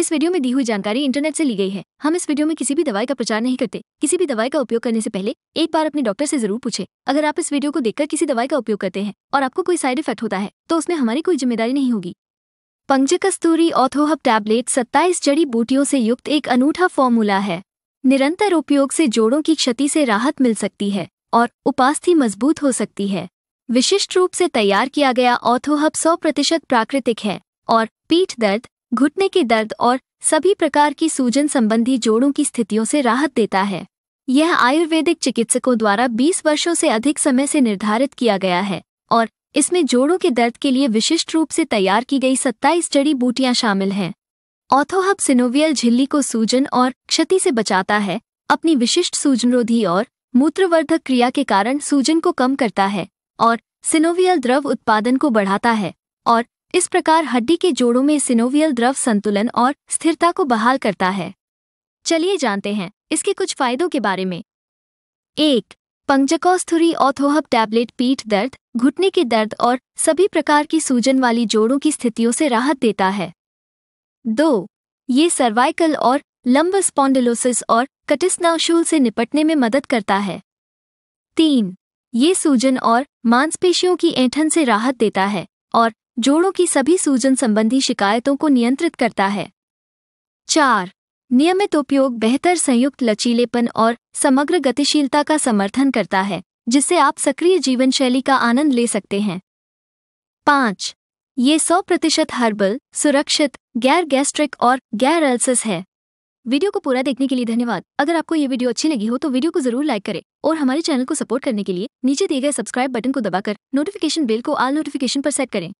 इस वीडियो में दी हुई जानकारी इंटरनेट से ली गई है हम इस वीडियो में किसी भी दवाई का प्रचार नहीं करते किसी भी दवाई का उपयोग करने से पहले एक बार अपने डॉक्टर से जरूर पूछे अगर आप इस वीडियो को देखकर किसी दवाई का उपयोग करते हैं और आपको कोई साइड इफेक्ट होता है तो उसमें हमारी कोई जिम्मेदारी नहीं होगी कस्तूरी ऑथोहब टैबलेट सत्ताईस जड़ी बूटियों से युक्त एक अनूठा फॉर्मूला है निरंतर उपयोग से जोड़ों की क्षति से राहत मिल सकती है और उपास्थि मजबूत हो सकती है विशिष्ट रूप से तैयार किया गया ऑथोहब सौ प्रतिशत प्राकृतिक है और पीठ दर्द घुटने के दर्द और सभी प्रकार की सूजन संबंधी जोड़ों की स्थितियों से राहत देता है यह आयुर्वेदिक चिकित्सकों द्वारा 20 वर्षों से अधिक समय से निर्धारित किया गया है और इसमें जोड़ों के दर्द के लिए विशिष्ट रूप से तैयार की गई 27 जड़ी बूटियां शामिल हैं ऑथोहब सिनोवियल झिल्ली को सूजन और क्षति से बचाता है अपनी विशिष्ट सूजनरोधी और मूत्रवर्धक क्रिया के कारण सूजन को कम करता है और सिनोवियल द्रव उत्पादन को बढ़ाता है और इस प्रकार हड्डी के जोड़ों में सिनोवियल द्रव संतुलन और स्थिरता को बहाल करता है चलिए जानते हैं इसके कुछ फायदों के बारे में एक पंजकौस्थुरी ऑथोहब टैबलेट पीठ दर्द घुटने के दर्द और सभी प्रकार की सूजन वाली जोड़ों की स्थितियों से राहत देता है दो ये सर्वाइकल और लंब स्पॉन्डिलोसिस और कटिस्नाशूल से निपटने में मदद करता है तीन ये सूजन और मांसपेशियों की ऐंठन से राहत देता है और जोड़ों की सभी सूजन संबंधी शिकायतों को नियंत्रित करता है चार नियमित उपयोग बेहतर संयुक्त लचीलेपन और समग्र गतिशीलता का समर्थन करता है जिससे आप सक्रिय जीवन शैली का आनंद ले सकते हैं पाँच ये सौ प्रतिशत हर्बल सुरक्षित गैर गैस्ट्रिक और गैर अल्सस है वीडियो को पूरा देखने के लिए धन्यवाद अगर आपको ये वीडियो अच्छी लगी हो तो वीडियो को जरूर लाइक करें और हमारे चैनल को सपोर्ट करने के लिए नीचे दिए गए सब्सक्राइब बटन को दबाकर नोटिफिकेशन बेल को आल नोटिफिकेशन पर सेट करें